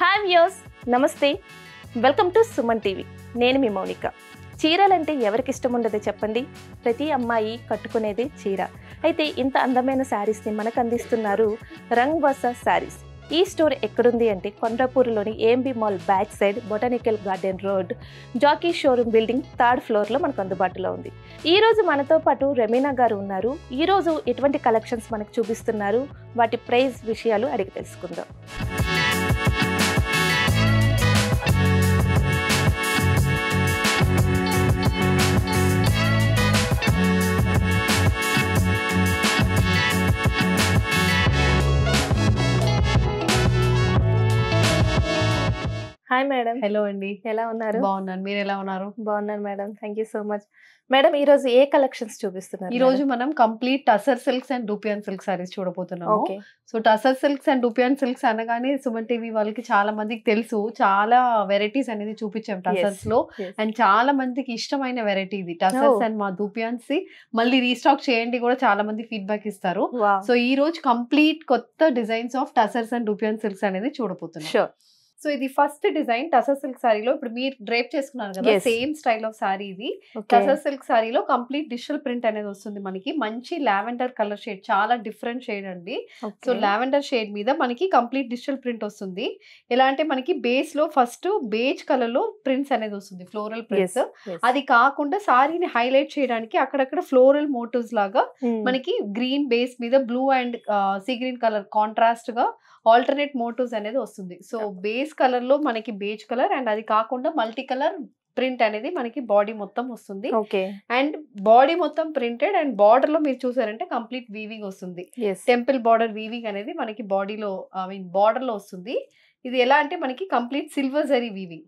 Hi యోస్ నమస్తే welcome to Suman TV నేను మీ మౌనిక చీరలంటే ఎవరికి ఇష్టం ఉండదో చెప్పండి ప్రతి అమ్మాయి కట్టుకునేది చీర అయితే ఇంత అందమైన శారీస్ని మనకు అందిస్తున్నారు రంగ్ వస శారీస్ ఈ స్టోర్ ఎక్కడుంది అంటే కొండ్రాపూర్లోని AMB mall back side botanical garden road Jockey showroom building third ఫ్లోర్లో మనకు అందుబాటులో ఉంది ఈరోజు మనతో పాటు రెమీనా గారు ఉన్నారు ఈరోజు ఎటువంటి కలెక్షన్స్ మనకు చూపిస్తున్నారు వాటి ప్రైస్ విషయాలు అడిగి తెలుసుకుందాం హాయ్ మేడం హలో అండి ఎలా ఉన్నారు బాగున్నాను మీరు ఎలా ఉన్నారు బాగున్నాను madam thank you so much madam ఈ రోజు ఏ కలెక్షన్స్ చూపిస్తున్నారు ఈ రోజు మనం complete tussar silks and dupion silk saris చూడబోతున్నాము so tussar silks and dupion silks అనగానే సుమన్ టీవీ వాళ్ళకి చాలా మందికి తెలుసు చాలా వెరైటీస్ అనేది చూపించాం టసర్స్ లో అండ్ చాలా మందికి ఇష్టమైన వెరైటీ ఇది టసర్స్ అండ్ మా డూపియన్స్ మళ్ళీ రీస్టాక్ చేయండి కూడా చాలా మంది ఫీడ్బ్యాక్ ఇస్తారు సో ఈ రోజు కంప్లీట్ కొత్త designs of tussars and dupion silks అనేది చూడబోతున్నాం సో ఇది ఫస్ట్ డిజైన్ టసా సిల్క్ సారీలో ఇప్పుడు మీరు డ్రేప్ చేసుకున్నారు కదా సేమ్ స్టైల్ ఆఫ్ సారీ ఇది టసా సిల్క్ సారీలో కంప్లీట్ డిజిటల్ ప్రింట్ అనేది వస్తుంది మనకి మంచి లావెండర్ కలర్ షేడ్ చాలా డిఫరెంట్ షేడ్ అండి సో లావెండర్ షేడ్ మీద మనకి కంప్లీట్ డిజిటల్ ప్రింట్ వస్తుంది ఎలా అంటే మనకి బేస్ లో ఫస్ట్ బేజ్ కలర్ లో ప్రింట్స్ అనేది వస్తుంది ఫ్లోరల్ ప్రింట్స్ అది కాకుండా సారీని హైలైట్ చేయడానికి అక్కడక్కడ ఫ్లోరల్ మోటివ్స్ లాగా hmm. మనకి గ్రీన్ బేస్ మీద blue and sea green colour contrast గా ఆల్టర్నేట్ మోటివ్స్ అనేది వస్తుంది సో బేస్ కలర్ లో మనకి బేజ్ కలర్ అండ్ అది కాకుండా మల్టీ కలర్ ప్రింట్ అనేది మనకి బాడీ మొత్తం వస్తుంది అండ్ బాడీ మొత్తం ప్రింటెడ్ అండ్ బార్డర్ లో మీరు చూసారంటే కంప్లీట్ వీవింగ్ వస్తుంది టెంపుల్ బార్డర్ వీవింగ్ అనేది మనకి బాడీలో ఐ మీన్ బార్డర్ లో వస్తుంది ఇది ఎలా అంటే మనకి complete silver zari weaving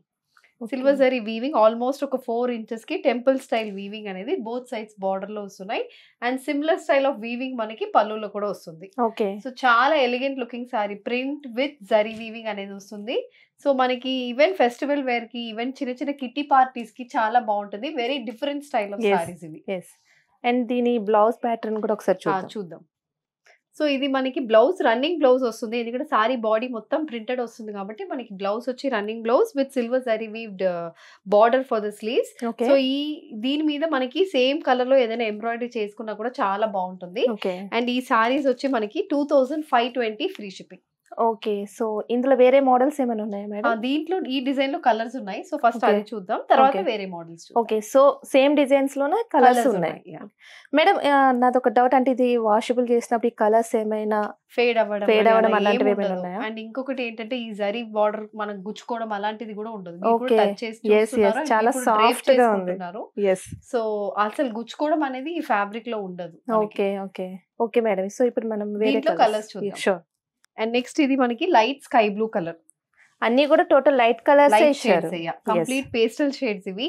silver zari weaving almost ఒక ఫోర్ ఇంచెస్ కి టెంపుల్ స్టైల్ వీవింగ్ అనేది బోత్ సైడ్స్ బార్డర్ లో వస్తున్నాయి and similar style of weaving మనకి పల్లూలో కూడా వస్తుంది ఓకే సో చాలా elegant looking sari print with zari weaving అనేది వస్తుంది సో మనకి ఈవెన్ ఫెస్టివల్ వేర్ కి ఈవెన్ చిన్న చిన్న కిట్టి పార్టీస్ కి చాలా బాగుంటుంది very different style of saris ఇవి అండ్ దీని బ్లౌజ్ ప్యాటర్న్ కూడా ఒకసారి చూద్దాం సో ఇది మనకి బ్లౌజ్ రన్నింగ్ బ్లౌజ్ వస్తుంది ఎందుకంటే సారీ బాడీ మొత్తం ప్రింటెడ్ వస్తుంది కాబట్టి మనకి బ్లౌజ్ వచ్చి running blouse with silver zari weaved border for the sleeves so ఈ దీని మీద మనకి సేమ్ కలర్ లో ఏదైనా ఎంబ్రాయిడరీ చేసుకున్నా కూడా చాలా బాగుంటుంది అండ్ ఈ సారీస్ వచ్చి మనకి two thousand five twenty free shipping okay so ఇందులో వేరే మోడల్స్ ఏమైనా ఉన్నాయా మేడం దీంట్లో ఈ డిజైన్ లో కలర్స్ ఉన్నాయి సో ఫస్ట్ అది చూద్దాం తర్వాత వేరే models okay so same designs లోనే కలర్స్ ఉన్నాయి మేడం నాది ఒక డౌట్ అంటే ఇది వాషబుల్ చేసినప్పుడు ఈ కలర్స్ ఏమైనా ఫేడ్ అవ్వడం ఫేడ్ అవ్వడం అలాంటివి ఏమైనా ఉన్నాయా అండ్ ఇంకొకటి ఏంటంటే ఈ జరీ బార్డర్ మనం గుచ్చుకోవడం అలాంటిది కూడా ఉండదు ఓకే చాలా సాఫ్ట్ గా ఉంది సో అసలు గుచ్చుకోవడం అనేది ఈ ఫ్యాబ్రిక్ లో ఉండదు okay okay okay madam so ఇప్పుడు మనం వేరే కలర్స్ చూద్దాం షూర్ అండ్ నెక్స్ట్ ఇది మనకి లైట్ స్కై బ్లూ కలర్ అన్ని కూడా total light colours complete pastel shades ఇవి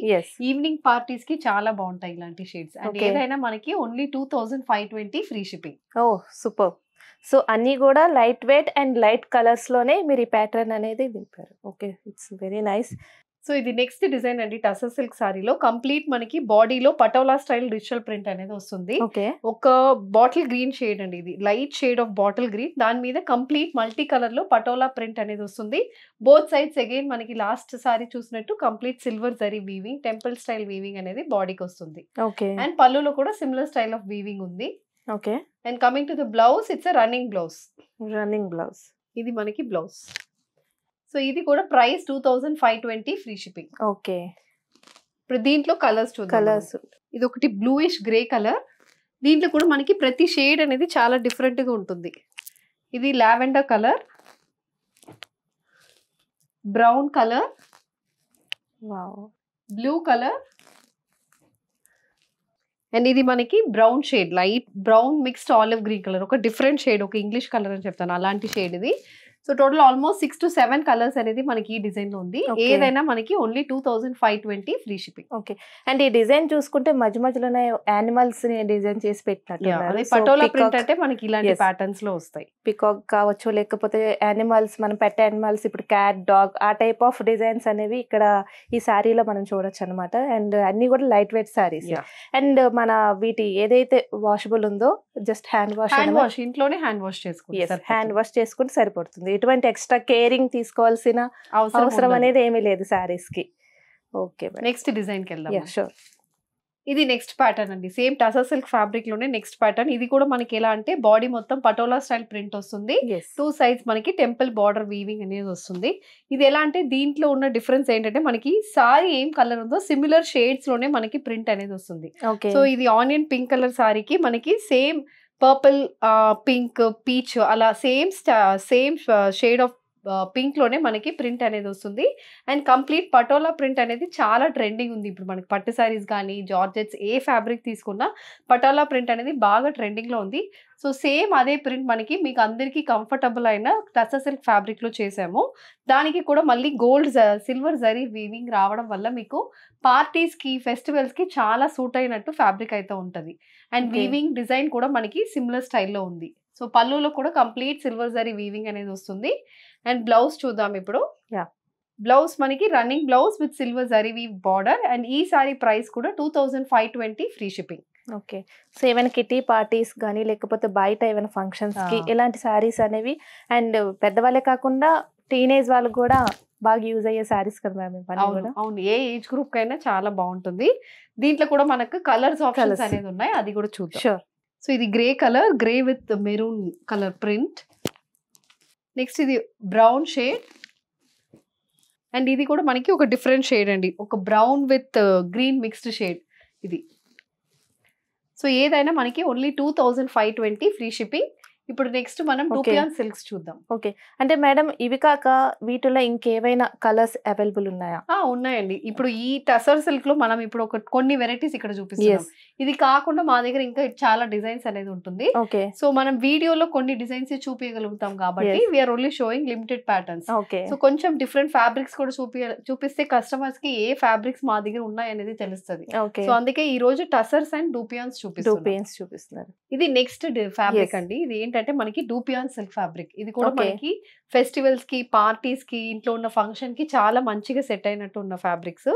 ఈవినింగ్ పార్టీస్ కి చాలా బాగుంటాయి ఇలాంటి షేడ్స్ అండ్ ఏదైనా మనకి only two thousand five twenty free shipping oh super so అన్ని కూడా light weight and light colours లోనే మీరు ఈ ప్యాటర్న్ అనేది దింపారు okay it's very nice so ఇది నెక్స్ట్ డిజైన్ అండి టస సిల్క్ సారీలో కంప్లీట్ మనకి బాడీలో పటోలా స్టైల్ డిజిటల్ ప్రింట్ అనేది వస్తుంది ఒక బాటిల్ గ్రీన్ షేడ్ అండి ఇది light shade of bottle green దాని మీద కంప్లీట్ మల్టీ కలర్ లో పటోలా ప్రింట్ అనేది వస్తుంది బోత్ సైడ్స్ అగైన్ మనకి లాస్ట్ సారీ చూసినట్టు complete silver zari weaving temple style weaving అనేది బాడీకి వస్తుంది అండ్ పళ్ళులో కూడా సిమిలర్ స్టైల్ ఆఫ్ వీవింగ్ ఉంది okay and coming to the blouse it's running blouse running blouse ఇది మనకి బ్లౌజ్ సో ఇది కూడా price two thousand five twenty free shipping okay ఇప్పుడు దీంట్లో కలర్స్ కలర్స్ ఇది ఒకటి బ్లూయిష్ గ్రే కలర్ దీంట్లో కూడా మనకి ప్రతి షేడ్ అనేది చాలా డిఫరెంట్గా ఉంటుంది ఇది lavender colour brown colour blue colour and ఇది మనకి brown shade light brown mixed olive green colour ఒక డిఫరెంట్ షేడ్ ఒక ఇంగ్లీష్ కలర్ అని చెప్తాను అలాంటి షేడ్ ఇది so total almost six to seven colours అనేది మనకి ఈ డిజైన్ లో ఉంది ఏదైనా మనకి only two thousand five twenty free shipping okay and ఈ డిజైన్ చూసుకుంటే మధ్య మధ్యలోనే యానిమల్స్ ని డిజైన్ చేసి పెట్టినట్టు పటోలా ప్రింట్ అంటే మనకి ఇలాంటి ప్యాటర్న్స్ లో వస్తాయి పికాక్ కావచ్చు లేకపోతే యానిమల్స్ మనం పెట్ యానిమల్స్ ఇప్పుడు క్యాట్ డాగ్ ఆ టైప్ ఆఫ్ డిజైన్స్ అనేవి ఇక్కడ ఈ శారీలో మనం చూడొచ్చు అనమాట అండ్ అన్ని కూడా లైట్ వెయిట్ శారీస్ అండ్ మన వీటి ఏదైతే వాషబుల్ ఉందో just hand wash hand wash ఇంట్లోనే హ్యాండ్ వాష్ చేసుకుంటే హ్యాండ్ వాష్ చేసుకుంటే సరిపడుతుంది ఉంటుంది ఎటువంటి ఎక్స్ట్రా కేరింగ్ తీసుకోవాల్సిన అవసరం అనేది ఏమీ లేదు శారీస్ కి ఓకే నెక్స్ట్ డిజైన్ కి వెళ్దాం షూర్ ఇది నెక్స్ట్ ప్యాటర్న్ అండి సేమ్ టసా సిల్క్ ఫ్యాబ్రిక్ లోనే నెక్స్ట్ ప్యాటర్న్ ఇది కూడా మనకి ఎలా అంటే బాడీ మొత్తం పటోలా స్టైల్ ప్రింట్ వస్తుంది టూ సైజ్ మనకి టెంపుల్ బార్డర్ వీవింగ్ అనేది వస్తుంది ఇది ఎలా అంటే దీంట్లో ఉన్న డిఫరెన్స్ ఏంటంటే మనకి సారీ ఏం కలర్ ఉందో సిమిలర్ షేడ్స్ లోనే మనకి ప్రింట్ అనేది వస్తుంది సో ఇది ఆనియన్ పింక్ కలర్ సారీకి మనకి same purple, uh, pink, uh, peach, uh, ala same sta- same uh, shade of పింక్లోనే మనకి ప్రింట్ అనేది వస్తుంది అండ్ కంప్లీట్ పటోలా ప్రింట్ అనేది చాలా ట్రెండింగ్ ఉంది ఇప్పుడు మనకి పట్టు శారీస్ కానీ జార్జెట్స్ ఏ ఫ్యాబ్రిక్ తీసుకున్నా పటోలా ప్రింట్ అనేది బాగా ట్రెండింగ్లో ఉంది సో సేమ్ అదే ప్రింట్ మనకి మీకు అందరికీ కంఫర్టబుల్ అయిన టస సిల్క్ ఫ్యాబ్రిక్లో చేసాము దానికి కూడా మళ్ళీ గోల్డ్ సిల్వర్ జరీ వీవింగ్ రావడం వల్ల మీకు పార్టీస్కి ఫెస్టివల్స్కి చాలా సూట్ అయినట్టు ఫ్యాబ్రిక్ అయితే ఉంటుంది అండ్ వీవింగ్ డిజైన్ కూడా మనకి సిమిలర్ స్టైల్లో ఉంది సో పళ్ళులో కూడా కంప్లీట్ సిల్వర్ జరీ వీవింగ్ అనేది వస్తుంది అండ్ బ్లౌజ్ చూద్దాం ఇప్పుడు యా బ్లౌజ్ మనకి రన్నింగ్ బ్లౌజ్ విత్ సిల్వర్ జరీవి బార్డర్ అండ్ ఈ సారీ ప్రైస్ కూడా two thousand five twenty free shipping okay so ఏమైనా కిటీ పార్టీస్ కానీ లేకపోతే బయట ఏమైనా ఫంక్షన్స్కి ah. ఇలాంటి శారీస్ అనేవి అండ్ పెద్దవాళ్ళే కాకుండా టీనేజ్ వాళ్ళు కూడా బాగా యూజ్ అయ్యే శారీస్ కదా అవును ఏ ఏజ్ గ్రూప్ కైనా చాలా బాగుంటుంది దీంట్లో కూడా మనకు కలర్స్ కలర్స్ అనేది ఉన్నాయి అది కూడా చూద్దాం సో ఇది grey colour grey with maroon colour print next ఇది బ్రౌన్ షేడ్ అండ్ ఇది కూడా మనకి ఒక డిఫరెంట్ షేడ్ అండి ఒక brown with green mixed shade ఇది సో ఏదైనా మనకి only two thousand five twenty free shipping ఇప్పుడు నెక్స్ట్ మనం డూపియాన్ సిల్క్స్ చూద్దాం ఓకే అంటే మేడం ఇవి కాక వీటిలో ఇంకేవైనా కలర్స్ అవైలబుల్ ఉన్నాయా ఉన్నాయండి ఇప్పుడు ఈ టసర్ సిల్క్ లో మనం ఇప్పుడు ఒక కొన్ని వెరైటీస్ ఇక్కడ చూపిస్తాం ఇది కాకుండా మా దగ్గర ఇంకా చాలా డిజైన్స్ అనేది ఉంటుంది ఓకే సో మనం వీడియోలో కొన్ని డిజైన్స్ చూపించగలుగుతాం కాబట్టి we are only showing limited patterns okay so కొంచెం డిఫరెంట్ ఫ్యాబ్రిక్స్ కూడా చూపి చూపిస్తే కస్టమర్స్ కి ఏ ఫ్యాబ్రిక్స్ మా దగ్గర ఉన్నాయనేది అనేది ఓకే సో అందుకే ఈ రోజు టసర్స్ అండ్ డూపియాన్స్ చూపిస్తాం డూపియాన్స్ చూపిస్తున్నారు ఇది నెక్స్ట్ ఫ్యాబ్రిక్ అండి ఇది ఏంటంటే ఏంటంటే మనకి డూపియాన్ సిల్క్ ఫ్యాబ్రిక్ ఇది కూడా మనకి ఫెస్టివల్స్ కి పార్టీస్ కి ఇంట్లో ఉన్న ఫంక్షన్ కి చాలా మంచిగా సెట్ అయినట్టు ఉన్న ఫ్యాబ్రిక్స్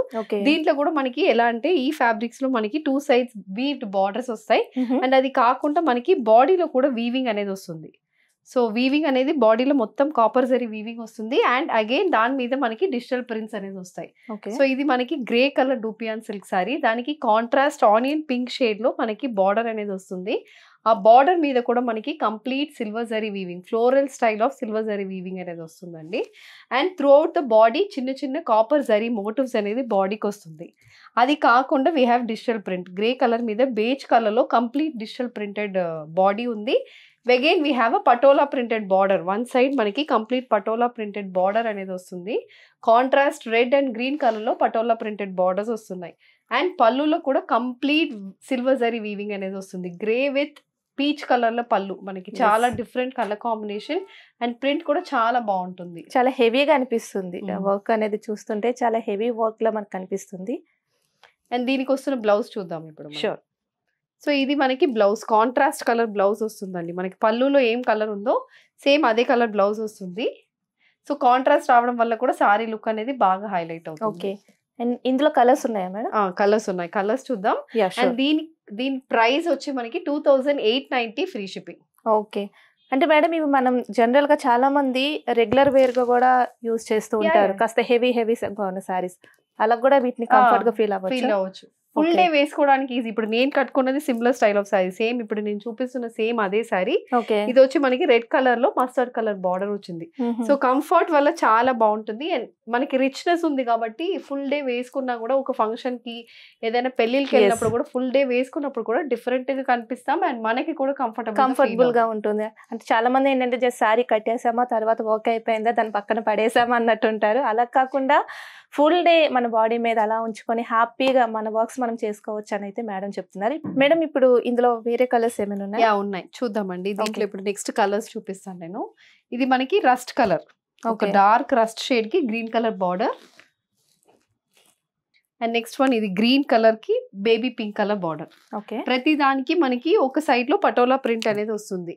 దీంట్లో కూడా మనకి ఎలా అంటే ఈ ఫ్యాబ్రిక్స్ లో మనకి టూ సైడ్స్ వీవ్డ్ బార్డర్స్ వస్తాయి అండ్ అది కాకుండా మనకి బాడీలో కూడా వీవింగ్ అనేది వస్తుంది సో వీవింగ్ అనేది బాడీలో మొత్తం కాపర్ జరీ వీవింగ్ వస్తుంది అండ్ అగైన్ దాని మీద మనకి డిజిటల్ ప్రింట్స్ అనేది వస్తాయి సో ఇది మనకి grey colour dupion silk sari దానికి కాంట్రాస్ట్ ఆనియన్ పింక్ షేడ్ లో మనకి బార్డర్ అనేది వస్తుంది ఆ బార్డర్ మీద కూడా మనకి complete silver zari weaving floral style of silver zari weaving అనేది వస్తుందండి అండ్ త్రూఅవుట్ ద బాడీ చిన్న చిన్న కాపర్ జరీ మోటివ్స్ అనేది బాడీకి వస్తుంది అది కాకుండా we have digital print grey colour మీద బేజ్ కలర్లో కంప్లీట్ డిజిటల్ ప్రింటెడ్ బాడీ ఉంది again we have a patola printed border one side మనకి కంప్లీట్ పటోలా ప్రింటెడ్ బార్డర్ అనేది వస్తుంది కాంట్రాస్ట్ రెడ్ అండ్ గ్రీన్ కలర్లో పటోలా ప్రింటెడ్ బార్డర్స్ వస్తున్నాయి అండ్ పళ్ళులో కూడా కంప్లీట్ సిల్వర్ జరీ వీవింగ్ అనేది వస్తుంది గ్రే విత్ పీచ్ కలర్ లో పళ్ళు మనకి చాలా different colour combination and print కూడా చాలా బాగుంటుంది చాలా హెవీగా అనిపిస్తుంది వర్క్ అనేది చూస్తుంటే చాలా హెవీ వర్క్ లా మనకు కనిపిస్తుంది అండ్ దీనికి వస్తున్న బ్లౌజ్ చూద్దాం ఇప్పుడు షూర్ సో ఇది మనకి బ్లౌజ్ కాంట్రాస్ట్ కలర్ బ్లౌజ్ వస్తుందండి మనకి పళ్ళులో ఏం కలర్ ఉందో సేమ్ అదే కలర్ బ్లౌజ్ వస్తుంది సో కాంట్రాస్ట్ రావడం వల్ల కూడా సారీ లుక్ అనేది బాగా హైలైట్ అవుతుంది ఓకే అండ్ ఇందులో కలర్స్ ఉన్నాయా మేడం కలర్స్ ఉన్నాయి కలర్స్ చూద్దాం అండ్ దీనికి దీని ప్రైస్ వచ్చి మనకి two thousand eight ninety free shipping okay అంటే మేడం ఇవి మనం జనరల్ గా చాలా మంది రెగ్యులర్ వేర్ గా కూడా యూస్ చేస్తూ ఉంటారు కాస్త హెవీ హెవీ సారీస్ అలా కూడా వీటిని కంఫర్ట్ గా ఫీల్ అవ్వచ్చు ఫీల్ అవ్వచ్చు ఫుల్ డే వేసుకోవడానికి ఈజీ ఇప్పుడు నేను కట్టుకున్నది simple style of sari same ఇప్పుడు నేను చూపిస్తున్న సేమ్ అదే సారీ ఇది వచ్చి మనకి రెడ్ కలర్ లో మస్టర్డ్ కలర్ బార్డర్ వచ్చింది సో కంఫర్ట్ వల్ల చాలా బాగుంటుంది అండ్ మనకి రిచ్నెస్ ఉంది కాబట్టి ఫుల్ డే వేసుకున్నా కూడా ఒక ఫంక్షన్ కి ఏదైనా పెళ్లికి వెళ్ళినప్పుడు కూడా ఫుల్ డే వేసుకున్నప్పుడు కూడా డిఫరెంట్ గా కనిపిస్తాం అండ్ మనకి కూడా కంఫర్టబుల్ కంఫర్టబుల్ గా ఉంటుంది అంటే చాలా మంది ఏంటంటే జస్ట్ సారీ కట్టేసామా తర్వాత వర్క్ అయిపోయిందా దాని పక్కన పడేసామా అన్నట్టు ఉంటారు అలా కాకుండా ఫుల్ డే మన బాడీ మీద అలా ఉంచుకొని హ్యాపీగా మన వర్క్స్ మనం చేసుకోవచ్చు అని అయితే మేడం చెప్తున్నారు మేడం ఇప్పుడు ఇందులో వేరే కలర్స్ ఏమైనా ఉన్నాయి ఉన్నాయి చూద్దామండి దీంట్లో ఇప్పుడు నెక్స్ట్ కలర్స్ చూపిస్తాను నేను ఇది మనకి రస్ట్ కలర్ ఒక డార్క్ రస్ట్ షేడ్ కి green colour border and next one ఇది గ్రీన్ కలర్ కి baby pink colour border okay ప్రతి దానికి మనకి ఒక సైడ్ లో పటోలా ప్రింట్ అనేది వస్తుంది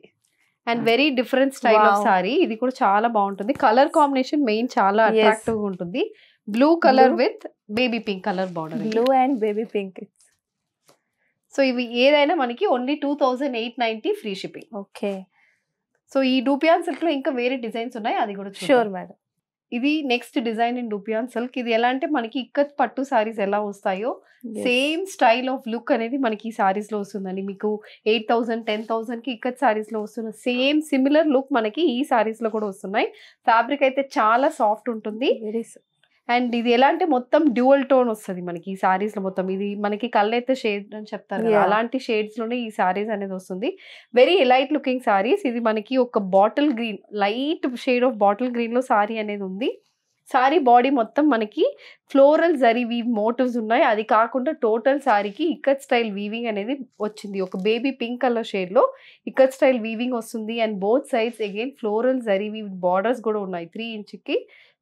and very different style of sari ఇది కూడా చాలా బాగుంటుంది కలర్ కాంబినేషన్ మెయిన్ చాలా అట్రాక్టివ్ ఉంటుంది blue colour with baby pink colour border blue and baby pink so ఇవి ఏదైనా మనకి only two thousand eight ninety free shipping okay so ఈ డూపియాన్ సిల్క్ లో ఇంకా వేరే డిజైన్స్ ఉన్నాయి అది కూడా షూర్ మేడం ఇది next design in dupion silk ఇది ఎలా అంటే మనకి ఇక్కడ పట్టు సారీస్ ఎలా వస్తాయో సేమ్ స్టైల్ ఆఫ్ లుక్ అనేది మనకి ఈ సారీస్ లో వస్తుందండి మీకు ఎయిట్ థౌసండ్ టెన్ థౌసండ్ కి ఇక్కడ సారీస్ లో వస్తున్న సేమ్ సిమిలర్ లుక్ మనకి ఈ సారీస్ లో కూడా వస్తున్నాయి ఫ్యాబ్రిక్ అయితే చాలా సాఫ్ట్ ఉంటుంది అండ్ ఇది ఎలాంటి మొత్తం డ్యూయల్ టోన్ వస్తుంది మనకి ఈ సారీస్ లో మొత్తం ఇది మనకి కళ్ళైతే షేడ్ అని చెప్తారు అలాంటి షేడ్స్ లోనే ఈ సారీస్ అనేది వస్తుంది వెరీ లైట్ లుకింగ్ సారీస్ ఇది మనకి ఒక bottle green light shade of bottle green లో సారీ అనేది ఉంది సారీ బాడీ మొత్తం మనకి ఫ్లోరల్ జరీ వీవ్ మోటివ్స్ ఉన్నాయి అది కాకుండా టోటల్ సారీకి ఇక్కడ్ స్టైల్ వీవింగ్ అనేది వచ్చింది ఒక బేబీ పింక్ కలర్ షేడ్లో ఇక్కడ్ స్టైల్ వీవింగ్ వస్తుంది and both sides again floral zari weave borders కూడా ఉన్నాయి త్రీ ఇంచ్కి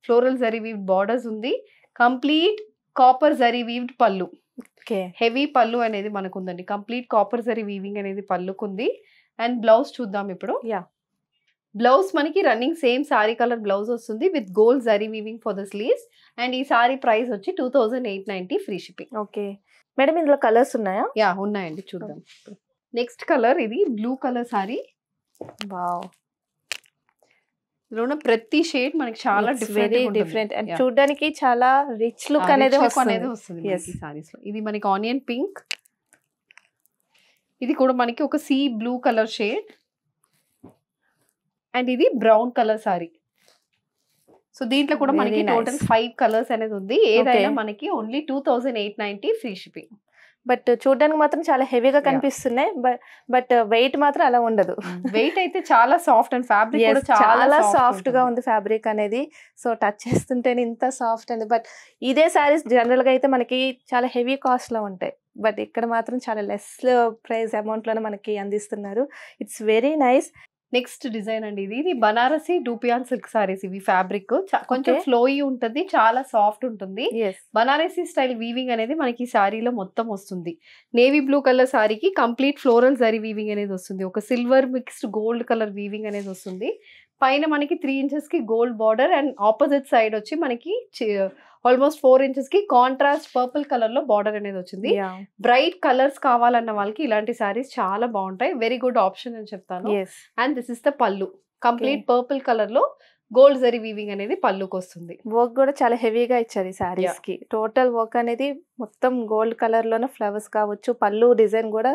ఫ్లోరల్ జరీ వీవ్ బార్డర్స్ ఉంది కంప్లీట్ కాపర్ జరీ వీవ్డ్ పళ్ళు హెవీ పళ్ళు అనేది మనకు ఉందండి కంప్లీట్ కాపర్ జరీ వీవింగ్ అనేది పళ్ళుకుంది అండ్ బ్లౌజ్ చూద్దాం ఇప్పుడు యా బ్లౌజ్ మనకి running same sari colour blouse వస్తుంది with gold zari weaving for the sleeves and ఈ సారీ ప్రైస్ వచ్చి two thousand eight ninety free shipping okay madam ఇందులో కలర్స్ ఉన్నాయా యా ఉన్నాయండి చూద్దాం నెక్స్ట్ కలర్ ఇది బ్లూ కలర్ సారీ వావ్ ఇందులో ప్రతి షేడ్ మనకి చాలా వెరీ డిఫరెంట్ అండ్ చూడడానికి చాలా రిచ్ లుక్ అనేది అనేది వస్తుంది ఇది మనకి ఆనియన్ పింక్ ఇది కూడా మనకి ఒక sea blue colour shade and ఇది బ్రౌన్ కలర్ సారీ సో దీంట్లో కూడా మనకి టోటల్ ఫైవ్ కలర్స్ అనేది ఉంది ఏదైనా మనకి only two thousand eight ninety free shipping but చూడడానికి మాత్రం చాలా హెవీగా కనిపిస్తున్నాయి బట్ బట్ వెయిట్ మాత్రం అలా ఉండదు hmm. వెయిట్ అయితే చాలా సాఫ్ట్ అండ్ ఫ్యాబ్రిక్ చాలా సాఫ్ట్ గా ఉంది ఫ్యాబ్రిక్ అనేది సో టచ్ చేస్తుంటేనే ఇంత సాఫ్ట్ అండ్ బట్ ఇదే శారీస్ జనరల్ గా అయితే మనకి చాలా హెవీ కాస్ట్ లో ఉంటాయి బట్ ఇక్కడ మాత్రం చాలా లెస్ ప్రైస్ లోనే మనకి అందిస్తున్నారు it's very nice next design అండి ఇది ఇది బనారసి డూపియాన్ సిల్క్ సారీస్ ఇవి ఫ్యాబ్రిక్ కొంచెం ఫ్లోయి ఉంటుంది చాలా సాఫ్ట్ ఉంటుంది బనారసి స్టైల్ వీవింగ్ అనేది మనకి సారీలో మొత్తం వస్తుంది నేవీ బ్లూ కలర్ సారీకి కంప్లీట్ ఫ్లోరల్ జరీ వీవింగ్ అనేది వస్తుంది ఒక silver mixed gold colour weaving అనేది వస్తుంది పైన మనకి త్రీ ఇంచెస్ కి gold border and opposite side వచ్చి మనకి ఆల్మోస్ట్ ఫోర్ ఇంచెస్ కి కాంట్రాస్ట్ పర్పుల్ కలర్ లో బార్డర్ అనేది వచ్చింది బ్రైట్ కలర్స్ కావాలన్న వాళ్ళకి ఇలాంటి సారీస్ చాలా బాగుంటాయి వెరీ గుడ్ ఆప్షన్ అని చెప్తాను అండ్ దిస్ ఇస్ ద పళ్ళు కంప్లీట్ పర్పుల్ కలర్ లో గోల్డ్ జరీ వీవింగ్ అనేది పళ్ళుకి వస్తుంది వర్క్ కూడా చాలా హెవీగా ఇచ్చారు ఈ సారీస్ కి టోటల్ వర్క్ అనేది మొత్తం గోల్డ్ కలర్ లోనే ఫ్లవర్స్ కావచ్చు పళ్ళు డిజైన్ కూడా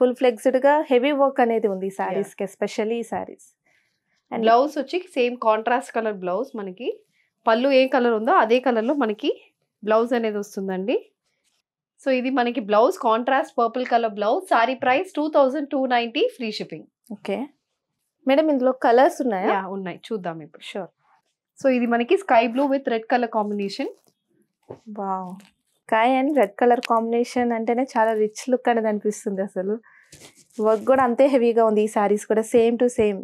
ఫుల్ ఫ్లెక్స్డ్ గా హెవీ వర్క్ అనేది ఉంది ఈ సారీస్ కి ఎస్పెషల్లీ ఈ సారీస్ బ్లౌజ్ వచ్చి సేమ్ కాంట్రాస్ట్ కలర్ బ్లౌజ్ మనకి పళ్ళు ఏ కలర్ ఉందో అదే కలర్లో మనకి బ్లౌజ్ అనేది వస్తుందండి సో ఇది మనకి blouse contrast purple colour blouse sari price two thousand two ninety free shipping okay madam ఇందులో కలర్స్ ఉన్నాయా ఉన్నాయి చూద్దాం ఇప్పుడు షూర్ సో ఇది మనకి sky blue with red colour combination wow sky and red colour combination అంటేనే చాలా రిచ్ లుక్ అనేది అనిపిస్తుంది అసలు వర్క్ కూడా అంతే హెవీగా ఉంది ఈ సారీస్ కూడా same to same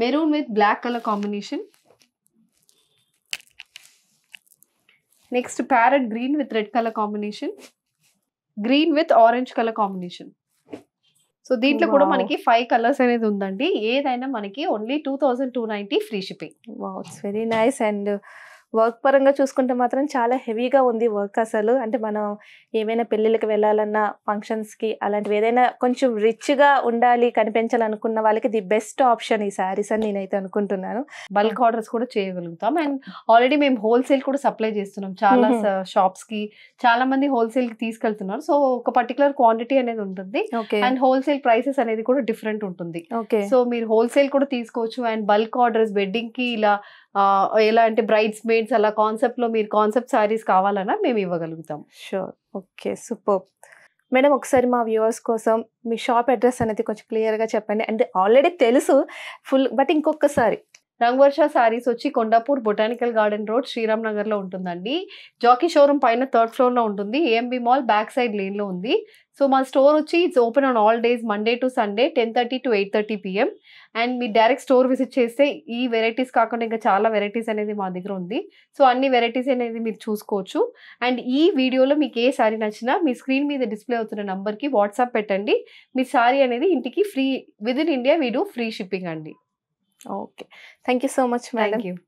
maroon with black colour combination next parrot green with red colour combination green with orange colour combination so దీంట్లో కూడా మనకి ఫైవ్ కలర్స్ అనేది ఉందండి ఏదైనా మనకి only two thousand two ninety free shipping very nice and work పరంగా చూసుకుంటే మాత్రం చాలా హెవీగా ఉంది వర్క్ అసలు అంటే మనం ఏమైనా పెళ్ళిళ్ళకి వెళ్ళాలన్నా ఫంక్షన్స్కి అలాంటివి ఏదైనా కొంచెం రిచ్గా ఉండాలి కనిపించాలనుకున్న వాళ్ళకి ది బెస్ట్ ఆప్షన్ ఈ శారీస్ అని నేనైతే అనుకుంటున్నాను బల్క్ ఆర్డర్స్ కూడా చేయగలుగుతాం అండ్ ఆల్రెడీ మేము హోల్సేల్ కూడా సప్లై చేస్తున్నాం చాలా షాప్స్కి చాలా మంది హోల్సేల్కి తీసుకెళ్తున్నారు సో ఒక పర్టికులర్ క్వాంటిటీ అనేది ఉంటుంది అండ్ హోల్సేల్ ప్రైసెస్ అనేది కూడా డిఫరెంట్ ఉంటుంది సో మీరు హోల్సేల్ కూడా తీసుకోవచ్చు అండ్ బల్క్ ఆర్డర్స్ వెడ్డింగ్ కి ఇలా ఎలా అంటే బ్రైడ్స్ మేడ్స్ అలా కాన్సెప్ట్లో మీరు కాన్సెప్ట్ సారీస్ కావాలన్నా మేము ఇవ్వగలుగుతాం షూర్ ఓకే సూపర్ మేడం ఒకసారి మా వ్యూవర్స్ కోసం మీ షాప్ అడ్రస్ అనేది కొంచెం క్లియర్గా చెప్పండి అంటే ఆల్రెడీ తెలుసు ఫుల్ బట్ ఇంకొకసారి రంగవర్ష శారీస్ వచ్చి Kondapur botanical garden road Sriram నగర్లో ఉంటుందండి జాకీ షోరూమ్ పైన థర్డ్ ఫ్లోర్లో ఉంటుంది ఏఎంబి మాల్ బ్యాక్ సైడ్ లేన్లో ఉంది సో మా స్టోర్ వచ్చి it's open on all days Monday to Sunday ten thirty to eight thirty PM and మీరు డైరెక్ట్ స్టోర్ విజిట్ చేస్తే ఈ వెరైటీస్ కాకుండా ఇంకా చాలా వెరైటీస్ అనేది మా దగ్గర ఉంది సో అన్ని వెరైటీస్ అనేది మీరు చూసుకోవచ్చు అండ్ ఈ వీడియోలో మీకు ఏ శారీ నచ్చినా మీ స్క్రీన్ మీద డిస్ప్లే అవుతున్న నెంబర్కి వాట్సాప్ పెట్టండి మీ శారీ అనేది ఇంటికి ఫ్రీ విదిన్ ఇండియా వీడు ఫ్రీ షిప్పింగ్ అండి Okay. Thank you so much, madam. Thank you.